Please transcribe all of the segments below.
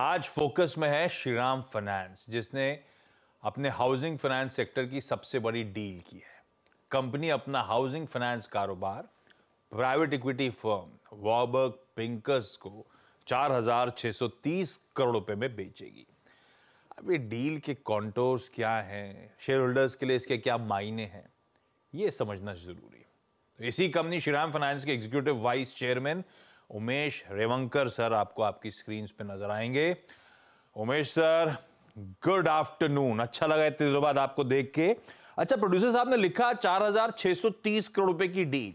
आज फोकस में है श्रीराम फाइनेंस जिसने अपने हाउसिंग फाइनेंस सेक्टर की सबसे बड़ी डील की है कंपनी अपना हाउसिंग फाइनेंस कारोबार private equity firm Warburg Pincus को 4,630 करोड़ रुपए में बेचेगी अब ये डील के कॉन्टोर्स क्या हैं शेयर होल्डर्स के लिए इसके क्या मायने हैं ये समझना जरूरी है तो इसी कंपनी श्रीराम फाइनेंस के executive vice chairman Umesh Revankar sir आपको आपकी स्क्रीन पे नजर आएंगे उमेश सर गुड आफ्टरनून अच्छा लगा इतने बाद आपको देख के अच्छा प्रोड्यूसर साहब ने लिखा 4,630 करोड़ रुपए की डील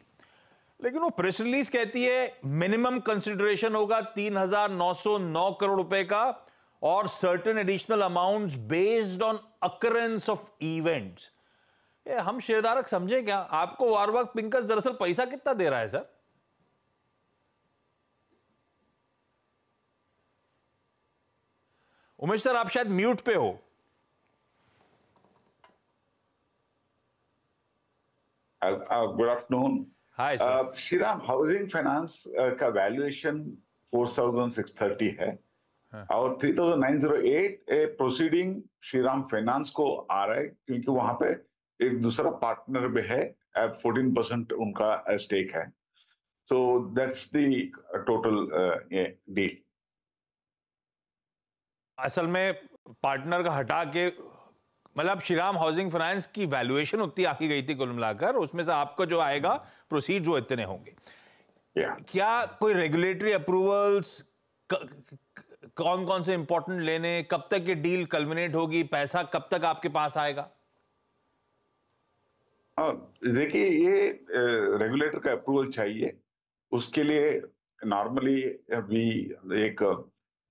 लेकिन वो प्रेस रिलीज कहती है मिनिमम कंसिडरेशन होगा 3,909 करोड़ रुपए का और certain additional amounts based on occurrence of events हम शेयरधारक समझे क्या आपको वार वक्त पिंकस दरअसल पैसा कितना दे रहा है सर उमेश सर आप शायद म्यूट पे हो good afternoon hi sir Shriram housing finance का वैल्यूएशन 4630 है हाँ। और 3908 ए प्रोसीडिंग श्रीराम फाइनेंस को आ रहा है क्योंकि वहां पे एक दूसरा पार्टनर भी है फोर्टीन परसेंट उनका स्टेक है so that's the total deal असल में पार्टनर का हटा के मतलब श्रीराम हाउसिंग फाइनेंस की वैल्यूएशन उतनी आकी गई थी कुल मिलाकर उसमें से आपका जो आएगा प्रोसीड जो इतने होंगे yeah. क्या कोई रेगुलेटरी अप्रूवल्स कौन कौन से इंपॉर्टेंट लेने कब तक ये डील कल्मिनेट होगी पैसा कब तक आपके पास आएगा हाँ, देखिए ये रेगुलेटर का अप्रूवल चाहिए उसके लिए नॉर्मली अभी एक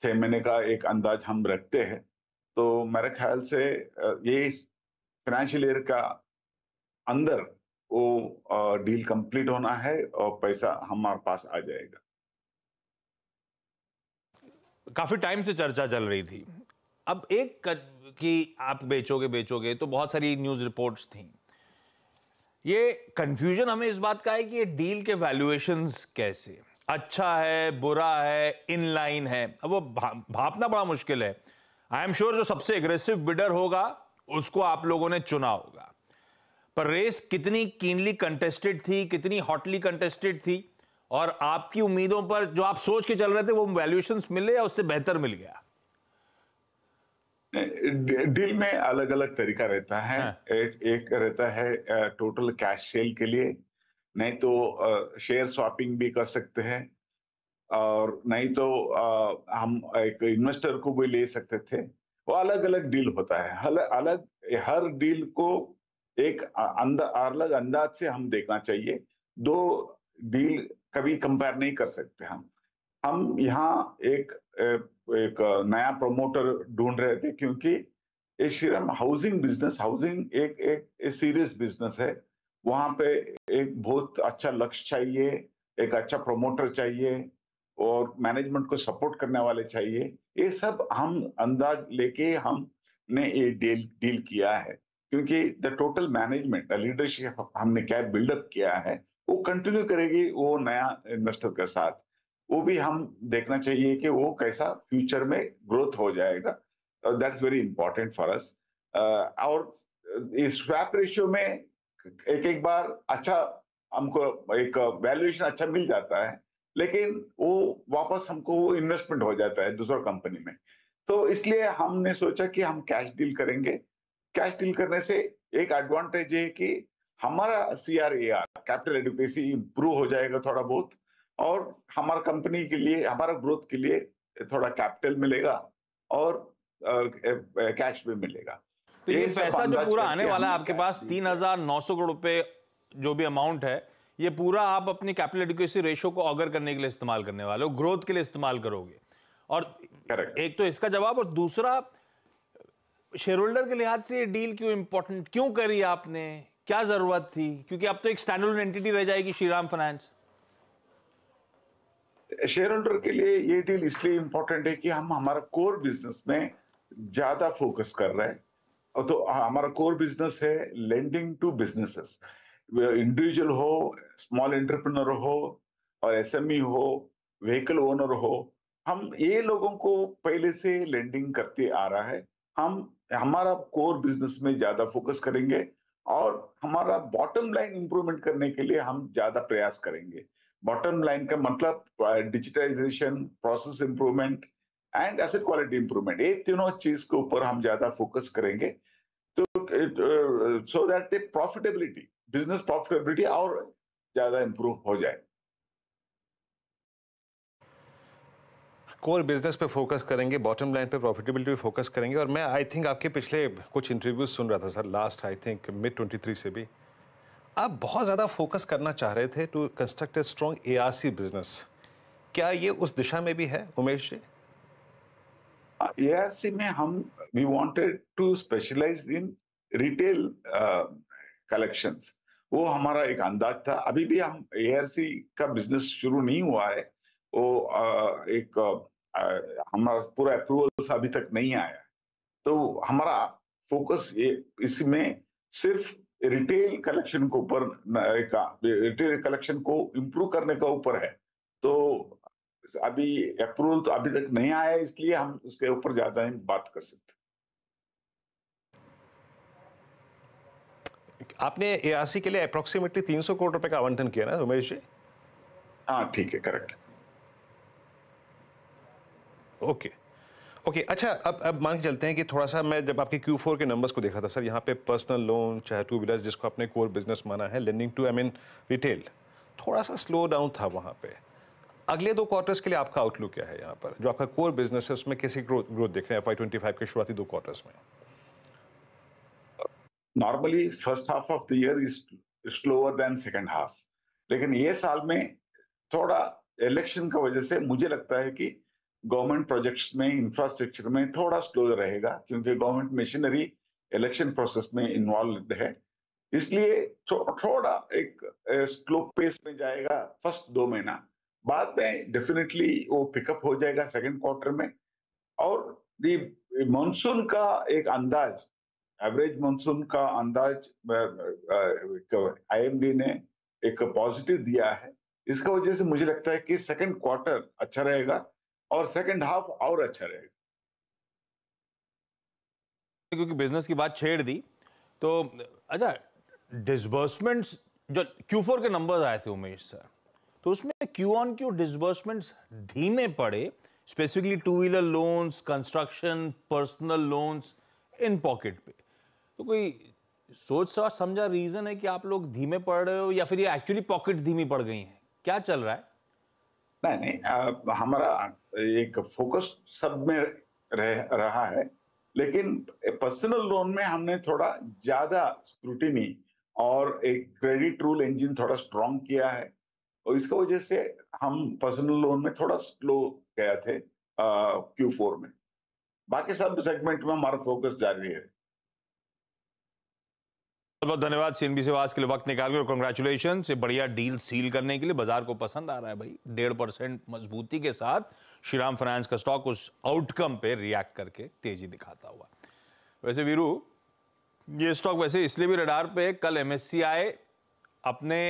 छह महीने का एक अंदाज हम रखते हैं तो मेरे ख्याल से ये फाइनेंशियल ईयर का अंदर वो डील कंप्लीट होना है और पैसा हमारे पास आ जाएगा काफी टाइम से चर्चा चल रही थी अब एक कि आप बेचोगे बेचोगे तो बहुत सारी न्यूज रिपोर्ट्स थी ये कंफ्यूजन हमें इस बात का है कि ये डील के वैल्यूएशंस कैसे अच्छा है बुरा है इन लाइन है अब वो भा, भापना बड़ा मुश्किल है आई एम श्योर जो सबसे एग्रेसिव बिडर होगा उसको आप लोगों ने चुना होगा पर रेस कितनी कीनली कंटेस्टेड थी कितनी हॉटली कंटेस्टेड थी और आपकी उम्मीदों पर जो आप सोच के चल रहे थे वो वैल्यूएशन मिले या उससे बेहतर मिल गया डील में अलग अलग तरीका रहता है हाँ। एक, एक रहता है टोटल कैश सेल के लिए नहीं तो शेयर स्वापिंग भी कर सकते हैं और नहीं तो आ, हम एक इन्वेस्टर को भी ले सकते थे वो अलग अलग डील होता है हल, अलग हर डील को एक अंदा अलग अंदाज से हम देखना चाहिए दो डील कभी कंपेयर नहीं कर सकते हम हम यहाँ एक एक नया प्रमोटर ढूंढ रहे थे क्योंकि ये श्रीराम हाउसिंग बिजनेस हाउसिंग एक एक, एक सीरियस बिजनेस है वहां पे एक बहुत अच्छा लक्ष्य चाहिए एक अच्छा प्रमोटर चाहिए और मैनेजमेंट को सपोर्ट करने वाले चाहिए ये सब हम अंदाज लेके हमने ये डील डील किया है क्योंकि द टोटल मैनेजमेंट लीडरशिप हमने क्या बिल्डअप किया है वो कंटिन्यू करेगी वो नया इन्वेस्टर के साथ वो भी हम देखना चाहिए कि वो कैसा फ्यूचर में ग्रोथ हो जाएगा that's very important for us और इस स्वैप रेशियो में एक एक बार अच्छा हमको एक वैल्यूएशन अच्छा मिल जाता है लेकिन वो वापस हमको इन्वेस्टमेंट हो जाता है दूसरा कंपनी में तो इसलिए हमने सोचा कि हम कैश डील करेंगे कैश डील करने से एक एडवांटेज ये कि हमारा C R A R capital adequacy improve हो जाएगा थोड़ा बहुत और हमारा कंपनी के लिए हमारा ग्रोथ के लिए थोड़ा कैपिटल मिलेगा और कैश भी मिलेगा तो ये पैसा जो पूरा आने वाला है आपके पास तीन हजार नौ सौ करोड़ रुपए जो भी अमाउंट है ये पूरा आप अपनी कैपिटल एडुकेसी रेशो को ऑगर करने के लिए इस्तेमाल करने वाले हो ग्रोथ के लिए इस्तेमाल करोगे और एक तो इसका जवाब और दूसरा शेयर होल्डर के लिहाज से ये डील क्यों इंपॉर्टेंट क्यों करी आपने क्या जरूरत थी क्योंकि अब तो एक स्टैंडर्ड एंटिटी रह जाएगी श्रीराम फाइनेंस शेयर होल्डर के लिए ये डील इसलिए इंपॉर्टेंट है कि हम हमारा कोर बिजनेस में ज्यादा फोकस कर रहे हैं तो हमारा कोर बिजनेस है लेंडिंग टू बिजनेसेस इंडिविजुअल हो स्मॉल एंटरप्रेन्योर हो और एस e हो व्हीकल ओनर हो हम ये लोगों को पहले से लेंडिंग करते आ रहा है हम हमारा कोर बिजनेस में ज्यादा फोकस करेंगे और हमारा बॉटम लाइन इंप्रूवमेंट करने के लिए हम ज्यादा प्रयास करेंगे बॉटम लाइन का मतलब digitization process improvement and asset quality improvement ये तीनों चीज के ऊपर हम ज्यादा फोकस करेंगे तो so that the profitability business profitability और ज्यादा इंप्रूव हो जाए कोर बिजनेस पे फोकस करेंगे बॉटम लाइन पे प्रॉफिटेबिलिटी पे फोकस करेंगे और मैं आई थिंक आपके पिछले कुछ इंटरव्यूज सुन रहा था sir last I think mid twenty three से भी आप बहुत ज़्यादा फोकस करना चाह रहे थे to construct a strong a business क्या ये उस दिशा में भी है उमेश जी ARC में हम we wanted to specialize in retail uh, वो हमारा एक अंदाज था अभी भी हम एआरसी का बिजनेस शुरू नहीं हुआ है वो uh, एक uh, हमारा पूरा अप्रूवल अभी तक नहीं आया तो हमारा फोकस इसमें सिर्फ रिटेल कलेक्शन को ऊपर रिटेल कलेक्शन को इम्प्रूव करने का ऊपर है तो अभी अप्रूवल तो अभी तक नहीं आया इसलिए हम उसके ऊपर ज्यादा नहीं बात कर सकते आपने एआरसी के लिए अप्रोक्सीमेटली 300 करोड़ रुपए का आवंटन किया ना उमेश जी हाँ ठीक है करेक्ट ओके ओके okay, अच्छा अब अब मान के चलते हैं कि थोड़ा सा मैं जब आपके Q4 के नंबर्स को देख रहा था सर यहाँ पे पर्सनल लोन चाहे टू व्हीलर्स जिसको आपने कोर बिजनेस माना है lending to I mean retail थोड़ा सा स्लो डाउन था वहाँ पे अगले दो क्वार्टर्स के लिए आपका आउटलुक क्या है यहाँ पर जो आपका कोर बिजनेस है उसमें कैसी ग्रोथ ग्रोथ देख रहे हैं एफ के शुरुआती दो क्वार्टर्स में normally first half of the year is slower than second half लेकिन ये साल में थोड़ा इलेक्शन की वजह से मुझे लगता है कि गवर्नमेंट प्रोजेक्ट्स में इंफ्रास्ट्रक्चर में थोड़ा स्लो रहेगा क्योंकि गवर्नमेंट मशीनरी इलेक्शन प्रोसेस में इन्वॉल्व है इसलिए थो, थोड़ा एक स्लो पेस में जाएगा फर्स्ट दो महीना बाद में डेफिनेटली वो पिकअप हो जाएगा सेकेंड क्वार्टर में और दी मानसून का एक अंदाज एवरेज मानसून का अंदाज आईएमडी ने एक पॉजिटिव दिया है इसका वजह से मुझे लगता है कि सेकेंड क्वार्टर अच्छा रहेगा और सेकेंड हाफ और अच्छा रहेगा क्योंकि बिजनेस की बात छेड़ दी तो अच्छा डिसबर्समेंट्स जो फोर के नंबर्स आए थे उमेश सर तो उसमें क्यू ऑन क्यू डिसबर्समेंट्स धीमे पड़े specifically two wheeler loans construction personal loans in pocket पे तो कोई सोच समझ समझा रीज़न है कि आप लोग धीमे पड़ रहे हो या फिर ये एक्चुअली पॉकेट धीमी पड़ गई हैं क्या चल रहा है नहीं नहीं हमारा एक फोकस सब में रह रहा है लेकिन पर्सनल लोन में हमने थोड़ा ज़्यादा स्क्रूटिनी और एक क्रेडिट रूल इंजिन थोड़ा स्ट्रॉन्ग किया है और इसका वजह से हम पर्सनल लोन में थोड़ा स्लो गए थे क्यू फोर में बाकी सब सेगमेंट में हमारा फोकस जारी है बहुत बहुत धन्यवाद सीएनबी से आज के लिए वक्त निकाल के और कंग्रेचुलेशन से बढ़िया डील सील करने के लिए बाजार को पसंद आ रहा है भाई डेढ़ परसेंट मजबूती के साथ श्रीराम फाइनेंस का स्टॉक उस आउटकम पे रिएक्ट करके तेजी दिखाता हुआ वैसे वीरू ये स्टॉक वैसे इसलिए भी रडार पे कल एमएससीआई अपने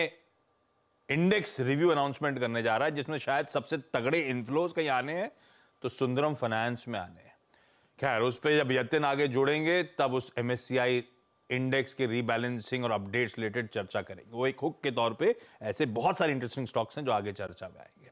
इंडेक्स रिव्यू अनाउंसमेंट करने जा रहा है जिसमें शायद सबसे तगड़े इन्फ्लोज कहीं आने हैं तो सुंदरम फाइनेंस में आने हैं खैर उस पर जब यतिन आगे जुड़ेंगे तब उस एम इंडेक्स के रीबैलेंसिंग और अपडेट्स रिलेटेड चर्चा करेंगे वो एक हुक के तौर पे ऐसे बहुत सारे इंटरेस्टिंग स्टॉक्स हैं जो आगे चर्चा में आएंगे